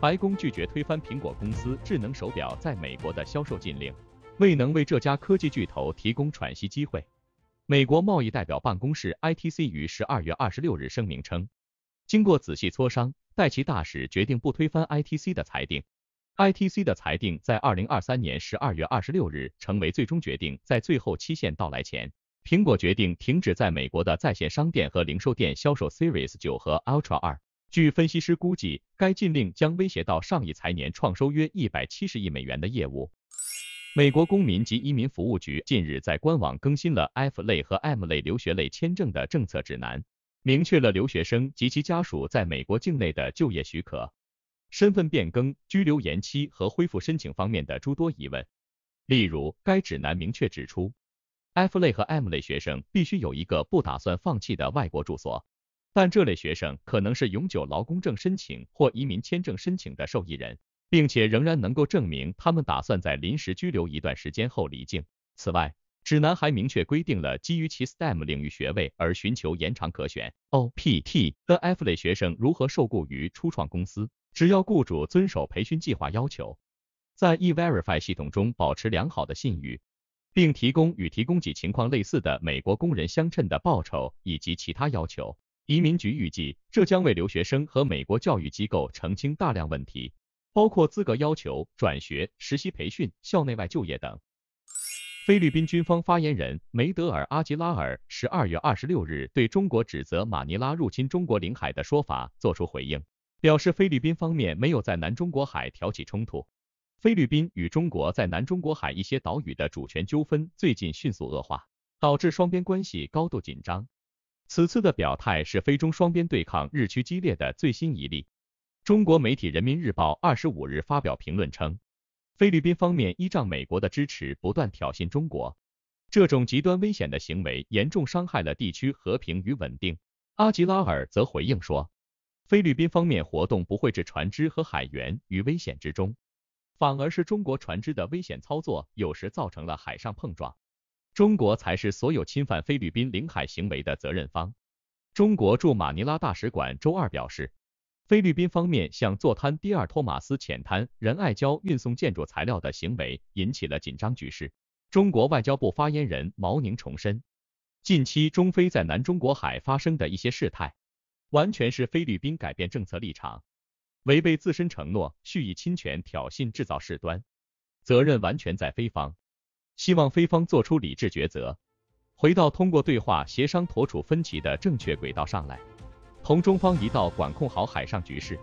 白宫拒绝推翻苹果公司智能手表在美国的销售禁令，未能为这家科技巨头提供喘息机会。美国贸易代表办公室 （ITC） 于十二月二十六日声明称，经过仔细磋商，戴其大使决定不推翻 ITC 的裁定。ITC 的裁定在二零二三年十二月二十六日成为最终决定。在最后期限到来前，苹果决定停止在美国的在线商店和零售店销售 Series 九和 Ultra 二。据分析师估计，该禁令将威胁到上一财年创收约一百七十亿美元的业务。美国公民及移民服务局近日在官网更新了 F 类和 M 类留学类签证的政策指南，明确了留学生及其家属在美国境内的就业许可、身份变更、居留延期和恢复申请方面的诸多疑问。例如，该指南明确指出，F 类和 M 类学生必须有一个不打算放弃的外国住所。但这类学生可能是永久劳工证申请或移民签证申请的受益人，并且仍然能够证明他们打算在临时拘留一段时间后离境。此外，指南还明确规定了基于其 STEM 领域学位而寻求延长可选 OPT 的 F 类学生如何受雇于初创公司，只要雇主遵守培训计划要求，在 eVerify 系统中保持良好的信誉，并提供与提供给情况类似的美国工人相称的报酬以及其他要求。移民局预计，这将为留学生和美国教育机构澄清大量问题，包括资格要求、转学、实习培训、校内外就业等。菲律宾军方发言人梅德尔·阿吉拉尔十二月二十六日对中国指责马尼拉入侵中国领海的说法作出回应，表示菲律宾方面没有在南中国海挑起冲突。菲律宾与中国在南中国海一些岛屿的主权纠纷最近迅速恶化，导致双边关系高度紧张。此次的表态是菲中双边对抗日趋激烈的最新一例。中国媒体《人民日报》二十五日发表评论称，菲律宾方面依仗美国的支持，不断挑衅中国，这种极端危险的行为严重伤害了地区和平与稳定。阿吉拉尔则回应说，菲律宾方面活动不会置船只和海员于危险之中，反而是中国船只的危险操作，有时造成了海上碰撞。中国才是所有侵犯菲律宾领海行为的责任方。中国驻马尼拉大使馆周二表示，菲律宾方面向座滩第二托马斯浅滩仁爱礁运送建筑材料的行为，引起了紧张局势。中国外交部发言人毛宁重申，近期中非在南中国海发生的一些事态，完全是菲律宾改变政策立场，违背自身承诺，蓄意侵权挑衅，制造事端，责任完全在菲方。希望菲方做出理智抉择，回到通过对话协商妥处分歧的正确轨道上来，同中方一道管控好海上局势。